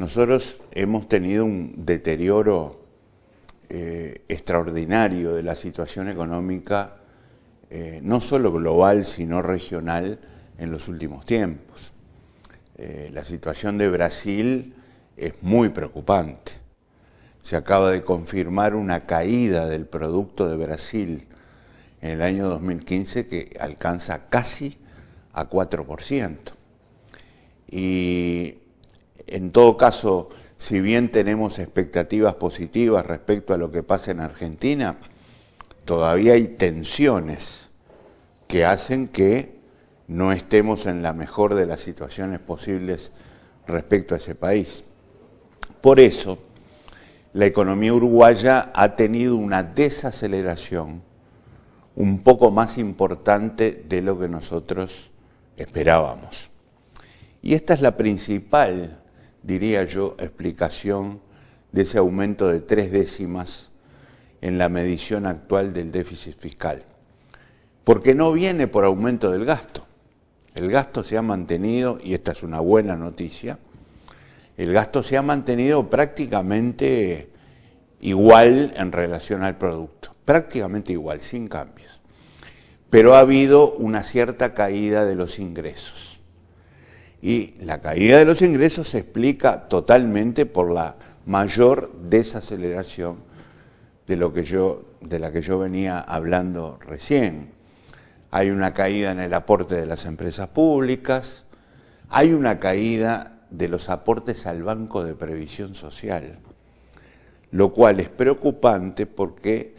Nosotros hemos tenido un deterioro eh, extraordinario de la situación económica, eh, no solo global, sino regional, en los últimos tiempos. Eh, la situación de Brasil es muy preocupante. Se acaba de confirmar una caída del Producto de Brasil en el año 2015 que alcanza casi a 4%. Y en todo caso, si bien tenemos expectativas positivas respecto a lo que pasa en Argentina, todavía hay tensiones que hacen que no estemos en la mejor de las situaciones posibles respecto a ese país. Por eso, la economía uruguaya ha tenido una desaceleración un poco más importante de lo que nosotros esperábamos. Y esta es la principal diría yo, explicación de ese aumento de tres décimas en la medición actual del déficit fiscal. Porque no viene por aumento del gasto. El gasto se ha mantenido, y esta es una buena noticia, el gasto se ha mantenido prácticamente igual en relación al producto, prácticamente igual, sin cambios. Pero ha habido una cierta caída de los ingresos. Y la caída de los ingresos se explica totalmente por la mayor desaceleración de, lo que yo, de la que yo venía hablando recién. Hay una caída en el aporte de las empresas públicas, hay una caída de los aportes al Banco de Previsión Social, lo cual es preocupante porque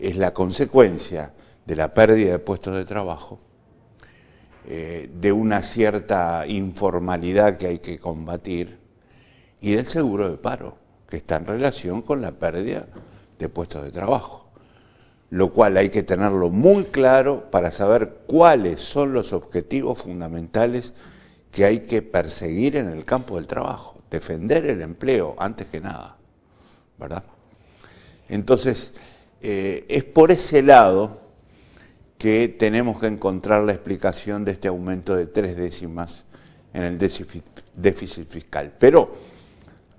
es la consecuencia de la pérdida de puestos de trabajo eh, de una cierta informalidad que hay que combatir y del seguro de paro, que está en relación con la pérdida de puestos de trabajo. Lo cual hay que tenerlo muy claro para saber cuáles son los objetivos fundamentales que hay que perseguir en el campo del trabajo, defender el empleo antes que nada, ¿verdad? Entonces, eh, es por ese lado que tenemos que encontrar la explicación de este aumento de tres décimas en el déficit fiscal. Pero,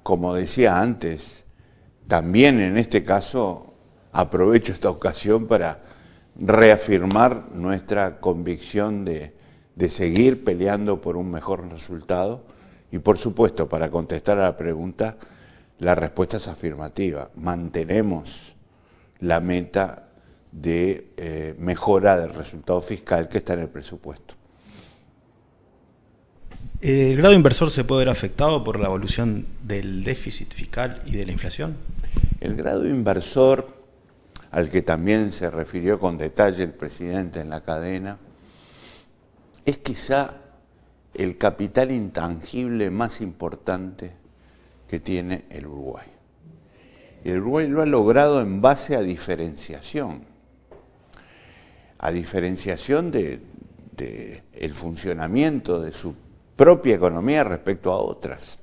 como decía antes, también en este caso aprovecho esta ocasión para reafirmar nuestra convicción de, seguir peleando por un mejor resultado y, por supuesto, para contestar a la pregunta, la respuesta es afirmativa. Mantenemos la meta de eh, mejora del resultado fiscal que está en el presupuesto. Eh, ¿El grado inversor se puede ver afectado por la evolución del déficit fiscal y de la inflación? El grado inversor, al que también se refirió con detalle el presidente en la cadena, es quizá el capital intangible más importante que tiene el Uruguay. el Uruguay lo ha logrado en base a diferenciación a diferenciación del el funcionamiento de su propia economía respecto a otras.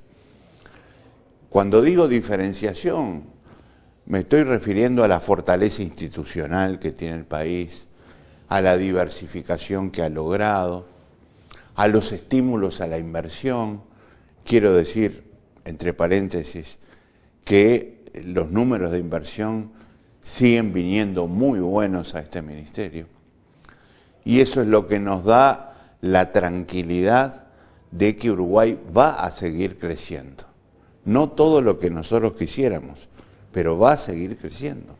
Cuando digo diferenciación, me estoy refiriendo a la fortaleza institucional que tiene el país, a la diversificación que ha logrado, a los estímulos a la inversión. Quiero decir, entre paréntesis, que los números de inversión siguen viniendo muy buenos a este ministerio. Y eso es lo que nos da la tranquilidad de que Uruguay va a seguir creciendo. No todo lo que nosotros quisiéramos, pero va a seguir creciendo.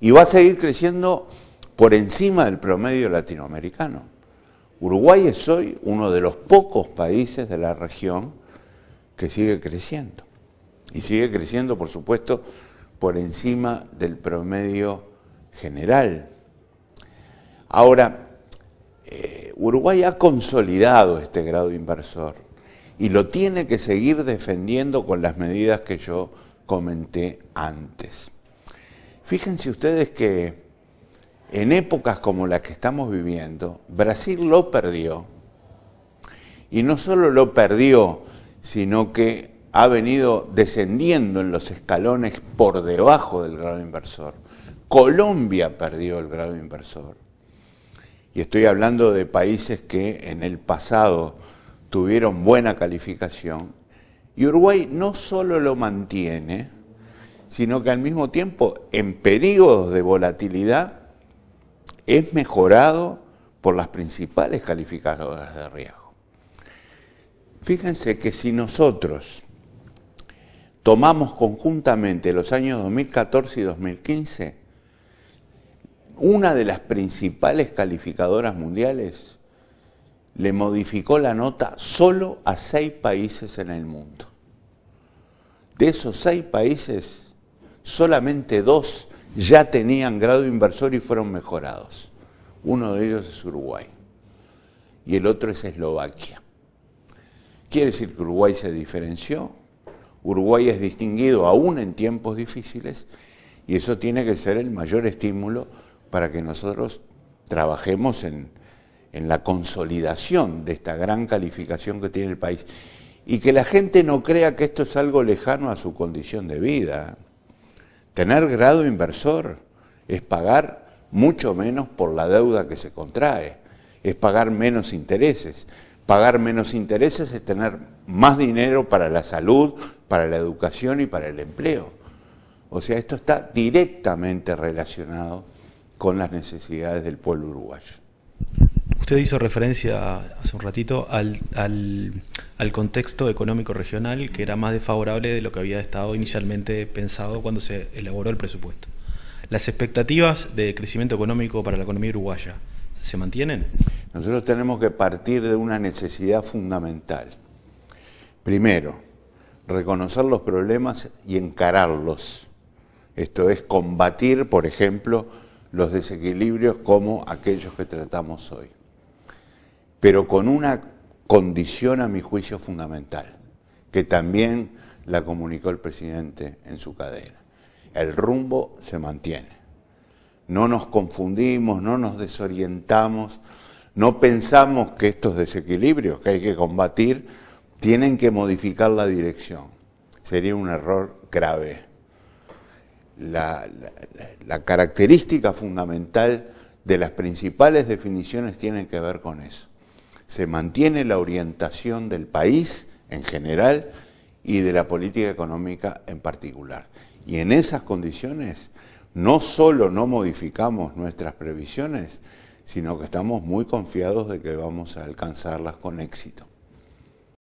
Y va a seguir creciendo por encima del promedio latinoamericano. Uruguay es hoy uno de los pocos países de la región que sigue creciendo. Y sigue creciendo, por supuesto, por encima del promedio general Ahora, eh, Uruguay ha consolidado este grado inversor y lo tiene que seguir defendiendo con las medidas que yo comenté antes. Fíjense ustedes que en épocas como las que estamos viviendo, Brasil lo perdió. Y no solo lo perdió, sino que ha venido descendiendo en los escalones por debajo del grado inversor. Colombia perdió el grado inversor y estoy hablando de países que en el pasado tuvieron buena calificación, y Uruguay no solo lo mantiene, sino que al mismo tiempo, en periodos de volatilidad, es mejorado por las principales calificadoras de riesgo. Fíjense que si nosotros tomamos conjuntamente los años 2014 y 2015, una de las principales calificadoras mundiales, le modificó la nota solo a seis países en el mundo. De esos seis países, solamente dos ya tenían grado inversor y fueron mejorados. Uno de ellos es Uruguay y el otro es Eslovaquia. Quiere decir que Uruguay se diferenció, Uruguay es distinguido aún en tiempos difíciles y eso tiene que ser el mayor estímulo para que nosotros trabajemos en, la consolidación de esta gran calificación que tiene el país y que la gente no crea que esto es algo lejano a su condición de vida. Tener grado inversor es pagar mucho menos por la deuda que se contrae, es pagar menos intereses. Pagar menos intereses es tener más dinero para la salud, para la educación y para el empleo. O sea, esto está directamente relacionado con las necesidades del pueblo uruguayo. Usted hizo referencia hace un ratito al, contexto económico regional que era más desfavorable de lo que había estado inicialmente pensado cuando se elaboró el presupuesto. ¿Las expectativas de crecimiento económico para la economía uruguaya se mantienen? Nosotros tenemos que partir de una necesidad fundamental. Primero, reconocer los problemas y encararlos. Esto es combatir, por ejemplo, los desequilibrios como aquellos que tratamos hoy, pero con una condición a mi juicio fundamental, que también la comunicó el presidente en su cadena. El rumbo se mantiene. No nos confundimos, no nos desorientamos, no pensamos que estos desequilibrios que hay que combatir tienen que modificar la dirección. Sería un error grave la, característica fundamental de las principales definiciones tiene que ver con eso. Se mantiene la orientación del país en general y de la política económica en particular. Y en esas condiciones no solo no modificamos nuestras previsiones, sino que estamos muy confiados de que vamos a alcanzarlas con éxito.